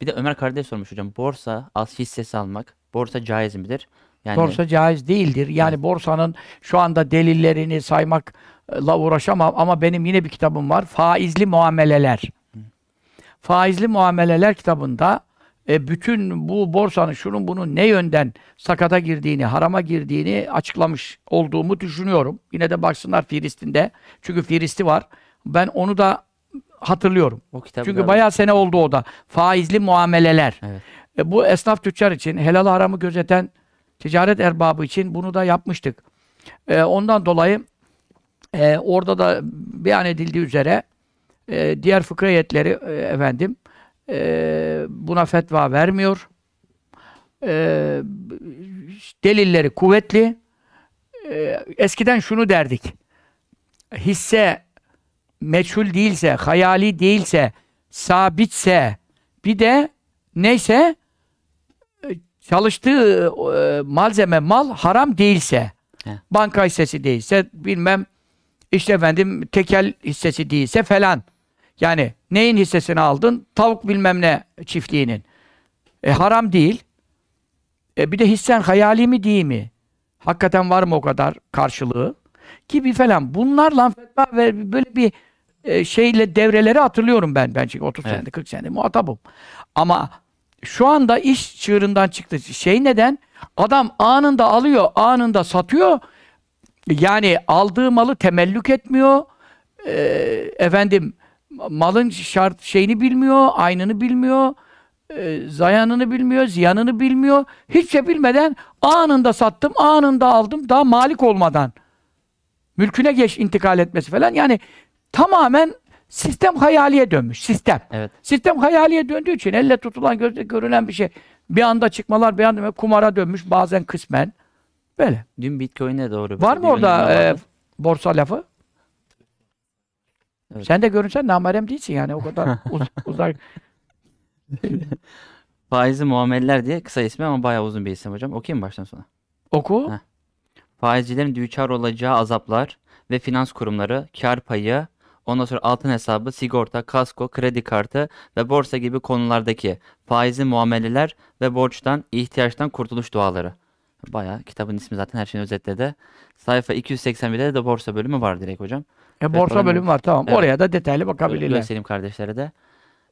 Bir de Ömer kardeş sormuş hocam. Borsa az hissesi almak. Borsa caiz midir? Yani... Borsa caiz değildir. Yani evet. borsanın şu anda delillerini saymakla uğraşamam ama benim yine bir kitabım var. Faizli muameleler. Hı. Faizli muameleler kitabında e, bütün bu borsanın şunun bunun ne yönden sakata girdiğini, harama girdiğini açıklamış olduğumu düşünüyorum. Yine de baksınlar Firisti'nde Çünkü Firisti var. Ben onu da hatırlıyorum. O Çünkü galiba. bayağı sene oldu o da. Faizli muameleler. Evet. E, bu esnaf tüccar için, helal haramı gözeten ticaret erbabı için bunu da yapmıştık. E, ondan dolayı e, orada da beyan edildiği üzere e, diğer fıkrayetleri e, efendim e, buna fetva vermiyor. E, delilleri kuvvetli. E, eskiden şunu derdik. Hisse meçhul değilse, hayali değilse, sabitse, bir de neyse e, çalıştığı e, malzeme mal haram değilse, He. banka hissesi değilse, bilmem işte efendim tekel hissesi değilse falan. Yani neyin hissesini aldın? Tavuk bilmem ne çiftliğinin. E, haram değil. E, bir de hissen hayali mi değil mi? Hakikaten var mı o kadar karşılığı? Gibi falan. Bunlarla fetva ve böyle bir e, şeyle devreleri hatırlıyorum ben. Ben çünkü 30 evet. senedir, 40 senedir muhatabım. Ama şu anda iş çığırından çıktı. Şey neden? Adam anında alıyor, anında satıyor. Yani aldığı malı temellük etmiyor. E, efendim malın şart şeyini bilmiyor, aynını bilmiyor. E, zayanını bilmiyor, ziyanını bilmiyor. Hiçbir şey bilmeden anında sattım, anında aldım daha malik olmadan. Mülküne geç intikal etmesi falan. Yani tamamen sistem hayaliye dönmüş. Sistem. Evet. Sistem hayaliye döndüğü için elle tutulan, gözle görülen bir şey. Bir anda çıkmalar, bir anda kumara dönmüş bazen kısmen. Böyle. Dün Bitcoin'e doğru. Var mı orada e, borsa lafı? Evet. Sen de görünsen namarem değilsin yani o kadar uz uzak. Faizi muameller diye kısa ismi ama bayağı uzun bir isim hocam. Okuyayım baştan sona. Oku. Heh. Faizcilerin düçar olacağı azaplar ve finans kurumları kar payı Ondan sonra altın hesabı, sigorta, kasko, kredi kartı ve borsa gibi konulardaki faizi muameleler ve borçtan, ihtiyaçtan kurtuluş duaları. Baya kitabın ismi zaten her şeyi özetledi. Sayfa 281'de de borsa bölümü var direkt hocam. E, borsa bölümü var tamam. Evet. Oraya da detaylı bakabilirler. Göstereyim kardeşlere de.